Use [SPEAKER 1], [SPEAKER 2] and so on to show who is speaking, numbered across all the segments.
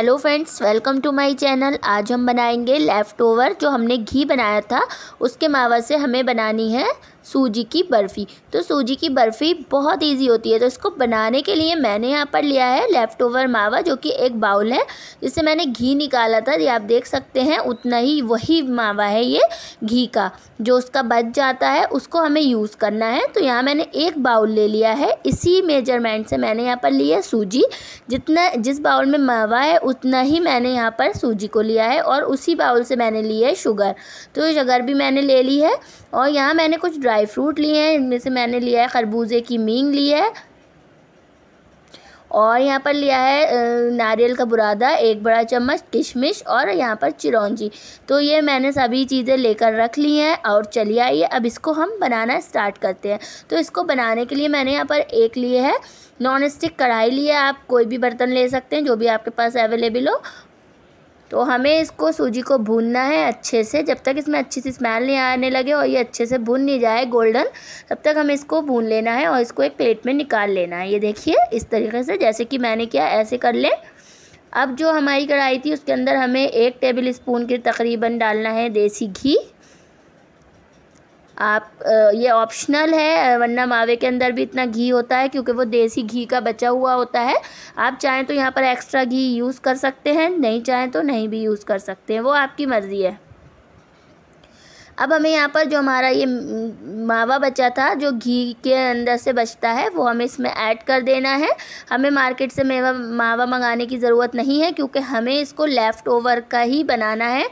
[SPEAKER 1] hello friends welcome to my channel आज हम बनाएंगे लेफ़्ट ओवर जो हमने घी बनाया था उसके मावा से हमें बनानी है सूजी की बर्फ़ी तो सूजी की बर्फ़ी बहुत ईजी होती है तो इसको बनाने के लिए मैंने यहाँ पर लिया है लेफ़्ट ओवर मावा जो कि एक बाउल है जिससे मैंने घी निकाला था ये आप देख सकते हैं उतना ही वही मावा है ये घी का जो उसका बच जाता है उसको हमें यूज़ करना है तो यहाँ मैंने एक बाउल ले लिया है इसी मेजरमेंट से मैंने यहाँ पर लिया सूजी जितना जिस बाउल में मावा है उतना ही मैंने यहाँ पर सूजी को लिया है और उसी बाउल से मैंने ली है शुगर तो शुगर भी मैंने ले ली है और यहाँ मैंने कुछ ड्राई फ्रूट लिए हैं इनमें से मैंने लिया है खरबूजे की मींग ली है और यहाँ पर लिया है नारियल का बुरादा एक बड़ा चम्मच किशमिश और यहाँ पर चिरौंजी तो ये मैंने सभी चीज़ें लेकर रख ली हैं और चलिए आइए अब इसको हम बनाना स्टार्ट करते हैं तो इसको बनाने के लिए मैंने यहाँ पर एक लिए है नॉन स्टिक कढ़ाई लिए आप कोई भी बर्तन ले सकते हैं जो भी आपके पास अवेलेबल हो तो हमें इसको सूजी को भूनना है अच्छे से जब तक इसमें अच्छी सी स्मेल नहीं आने लगे और ये अच्छे से भून नहीं जाए गोल्डन तब तक हमें इसको भून लेना है और इसको एक प्लेट में निकाल लेना है ये देखिए इस तरीके से जैसे कि मैंने किया ऐसे कर लें अब जो हमारी कढ़ाई थी उसके अंदर हमें एक टेबल स्पून के तकरीबन डालना है देसी घी आप ये ऑप्शनल है वरना मावे के अंदर भी इतना घी होता है क्योंकि वो देसी घी का बचा हुआ होता है आप चाहें तो यहाँ पर एक्स्ट्रा घी यूज़ कर सकते हैं नहीं चाहें तो नहीं भी यूज़ कर सकते हैं वो आपकी मर्ज़ी है अब हमें यहाँ पर जो हमारा ये मावा बचा था जो घी के अंदर से बचता है वो हमें इसमें ऐड कर देना है हमें मार्केट से मेवा मावा मंगाने की ज़रूरत नहीं है क्योंकि हमें इसको लेफ़्ट ओवर का ही बनाना है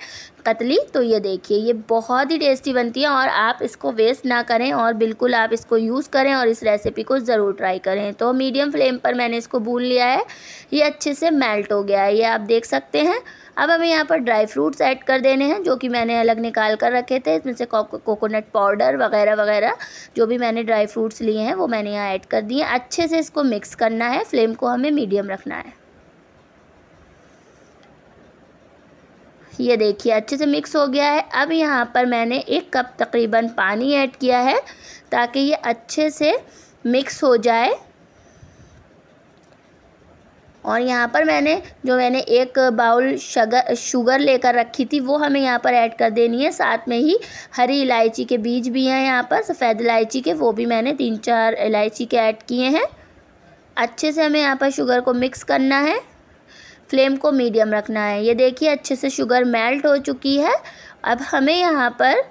[SPEAKER 1] कतली तो ये देखिए ये बहुत ही टेस्टी बनती है और आप इसको वेस्ट ना करें और बिल्कुल आप इसको यूज़ करें और इस रेसिपी को ज़रूर ट्राई करें तो मीडियम फ्लेम पर मैंने इसको भून लिया है ये अच्छे से मेल्ट हो गया है ये आप देख सकते हैं अब हमें यहाँ पर ड्राई फ्रूट्स ऐड कर देने हैं जो कि मैंने अलग निकाल कर रखे थे इसमें से कोकोनट पाउडर वगैरह वगैरह जो भी मैंने ड्राई फ्रूट्स लिए हैं वो मैंने यहाँ ऐड कर दिए अच्छे से इसको मिक्स करना है फ्लेम को हमें मीडियम रखना है ये देखिए अच्छे से मिक्स हो गया है अब यहाँ पर मैंने एक कप तकरीबन पानी ऐड किया है ताकि ये अच्छे से मिक्स हो जाए और यहाँ पर मैंने जो मैंने एक बाउल शगर शुगर लेकर रखी थी वो हमें यहाँ पर ऐड कर देनी है साथ में ही हरी इलायची के बीज भी हैं यहाँ पर सफ़ेद इलायची के वो भी मैंने तीन चार इलायची के ऐड किए हैं अच्छे से हमें यहाँ पर शुगर को मिक्स करना है फ्लेम को मीडियम रखना है ये देखिए अच्छे से शुगर मेल्ट हो चुकी है अब हमें यहाँ पर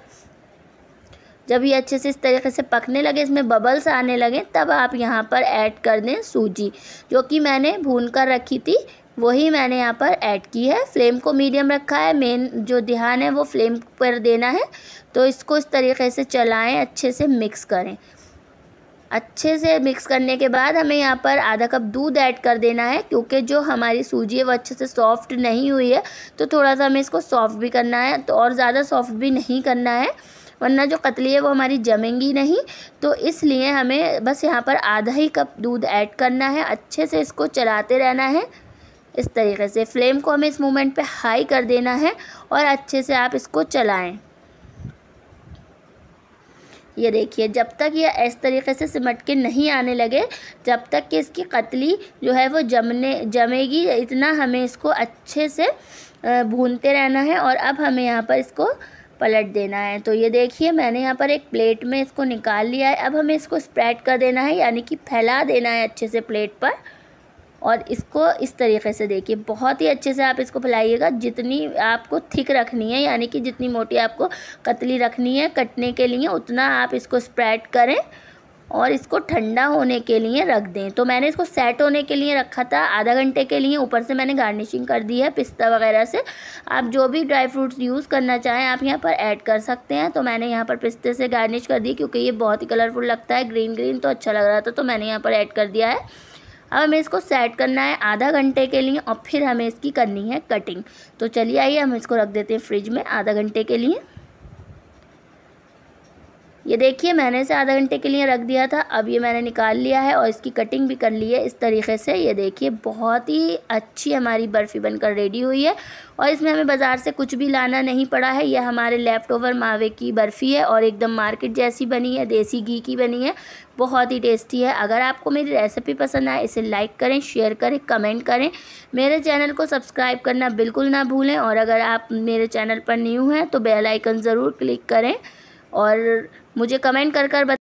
[SPEAKER 1] जब ये अच्छे से इस तरीके से पकने लगे इसमें बबल्स आने लगे तब आप यहाँ पर ऐड कर दें सूजी जो कि मैंने भून कर रखी थी वही मैंने यहाँ पर ऐड की है फ्लेम को मीडियम रखा है मेन जो ध्यान है वो फ्लेम पर देना है तो इसको इस तरीके से चलाएं अच्छे से मिक्स करें अच्छे से मिक्स करने के बाद हमें यहाँ पर आधा कप दूध ऐड कर देना है क्योंकि जो हमारी सूजी है वो अच्छे से सॉफ्ट नहीं हुई है तो थोड़ा सा हमें इसको सॉफ्ट भी करना है तो और ज़्यादा सॉफ्ट भी नहीं करना है वरना जो कतली है वो हमारी जमेंगी नहीं तो इसलिए हमें बस यहाँ पर आधा ही कप दूध ऐड करना है अच्छे से इसको चलाते रहना है इस तरीके से फ्लेम को हमें इस मोमेंट पे हाई कर देना है और अच्छे से आप इसको चलाएं ये देखिए जब तक ये इस तरीके से सिमट के नहीं आने लगे जब तक कि इसकी कतली जो है वो जमने जमेगी इतना हमें इसको अच्छे से भूनते रहना है और अब हमें यहाँ पर इसको पलट देना है तो ये देखिए मैंने यहाँ पर एक प्लेट में इसको निकाल लिया है अब हमें इसको स्प्रेड कर देना है यानी कि फैला देना है अच्छे से प्लेट पर और इसको इस तरीके से देखिए बहुत ही अच्छे से आप इसको फैलाइएगा जितनी आपको थिक रखनी है यानी कि जितनी मोटी आपको कतली रखनी है कटने के लिए उतना आप इसको स्प्रेड करें और इसको ठंडा होने के लिए रख दें तो मैंने इसको सेट होने के लिए रखा था आधा घंटे के लिए ऊपर से मैंने गार्निशिंग कर दी है पिस्ता वगैरह से आप जो भी ड्राई फ्रूट्स यूज़ करना चाहें आप यहाँ पर ऐड कर सकते हैं तो मैंने यहाँ पर पिस्ते से गार्निश कर दी क्योंकि ये बहुत ही कलरफुल लगता है ग्रीन ग्रीन तो अच्छा लग रहा था तो मैंने यहाँ पर ऐड कर दिया है अब हमें इसको सेट करना है आधा घंटे के लिए और फिर हमें इसकी करनी है कटिंग तो चलिए आइए हम इसको रख देते हैं फ्रिज में आधा घंटे के लिए ये देखिए मैंने इसे आधा घंटे के लिए रख दिया था अब ये मैंने निकाल लिया है और इसकी कटिंग भी कर ली है इस तरीके से ये देखिए बहुत ही अच्छी हमारी बर्फ़ी बनकर रेडी हुई है और इसमें हमें बाज़ार से कुछ भी लाना नहीं पड़ा है यह हमारे लेफ़्ट ओवर मावे की बर्फ़ी है और एकदम मार्केट जैसी बनी है देसी घी की बनी है बहुत ही टेस्टी है अगर आपको मेरी रेसिपी पसंद आए इसे लाइक करें शेयर करें कमेंट करें मेरे चैनल को सब्सक्राइब करना बिल्कुल ना भूलें और अगर आप मेरे चैनल पर न्यू हैं तो बेल आइकन ज़रूर क्लिक करें और मुझे कमेंट कर कर